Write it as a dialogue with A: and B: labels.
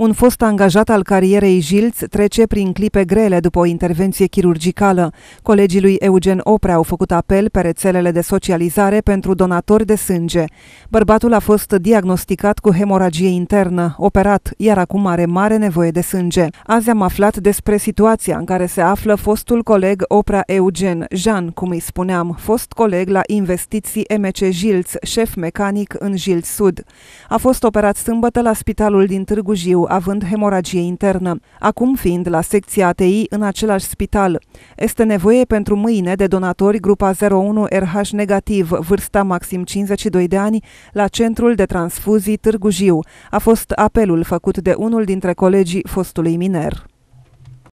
A: Un fost angajat al carierei Jilț trece prin clipe grele după o intervenție chirurgicală. Colegii lui Eugen Oprea au făcut apel pe rețelele de socializare pentru donatori de sânge. Bărbatul a fost diagnosticat cu hemoragie internă, operat, iar acum are mare nevoie de sânge. Azi am aflat despre situația în care se află fostul coleg Oprea Eugen, Jean, cum îi spuneam, fost coleg la investiții MC Jilț, șef mecanic în Jilț Sud. A fost operat sâmbătă la spitalul din Târgu Jiu având hemoragie internă, acum fiind la secția ATI în același spital. Este nevoie pentru mâine de donatori grupa 01 RH negativ, vârsta maxim 52 de ani, la Centrul de Transfuzii Târgu Jiu. A fost apelul făcut de unul dintre colegii fostului miner.